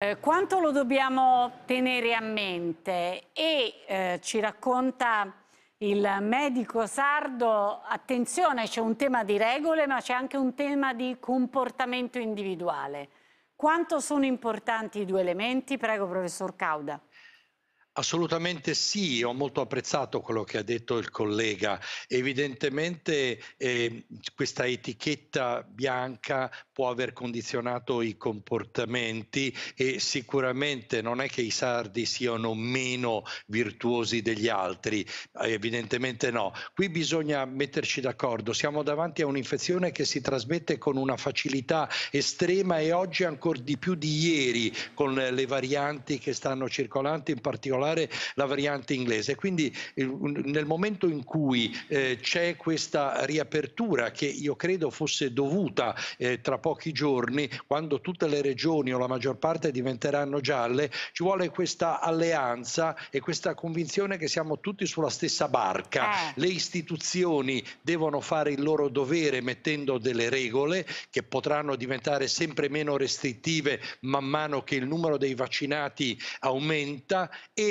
Eh, quanto lo dobbiamo tenere a mente? E eh, ci racconta il medico sardo, attenzione c'è un tema di regole ma c'è anche un tema di comportamento individuale. Quanto sono importanti i due elementi? Prego professor Cauda. Assolutamente sì, ho molto apprezzato quello che ha detto il collega. Evidentemente eh, questa etichetta bianca può aver condizionato i comportamenti e sicuramente non è che i sardi siano meno virtuosi degli altri, evidentemente no. Qui bisogna metterci d'accordo, siamo davanti a un'infezione che si trasmette con una facilità estrema e oggi ancora di più di ieri con le varianti che stanno circolando, in particolare particolare la variante inglese. Quindi nel momento in cui eh, c'è questa riapertura che io credo fosse dovuta eh, tra pochi giorni, quando tutte le regioni o la maggior parte diventeranno gialle, ci vuole questa alleanza e questa convinzione che siamo tutti sulla stessa barca. Eh. Le istituzioni devono fare il loro dovere mettendo delle regole che potranno diventare sempre meno restrittive man mano che il numero dei vaccinati aumenta e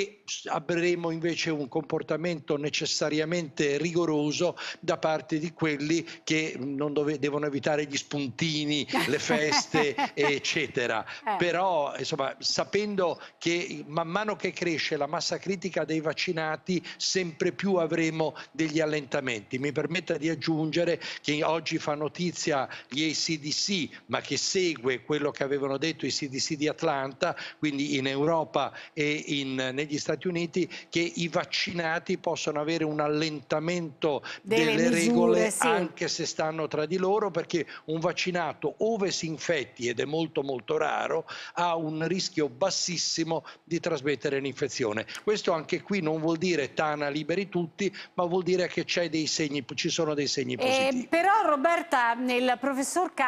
avremo invece un comportamento necessariamente rigoroso da parte di quelli che non dove, devono evitare gli spuntini, le feste, eccetera. Eh. Però, insomma, sapendo che man mano che cresce la massa critica dei vaccinati, sempre più avremo degli allentamenti. Mi permetta di aggiungere che oggi fa notizia gli ACDC, ma che segue quello che avevano detto i CDC di Atlanta, quindi in Europa e in, negli negli Stati Uniti che i vaccinati possono avere un allentamento delle, delle misure, regole sì. anche se stanno tra di loro perché un vaccinato ove si infetti ed è molto molto raro ha un rischio bassissimo di trasmettere l'infezione. Questo anche qui non vuol dire Tana liberi tutti ma vuol dire che c'è dei segni, ci sono dei segni ehm, positivi. Eh, però Roberta, nel professor Car-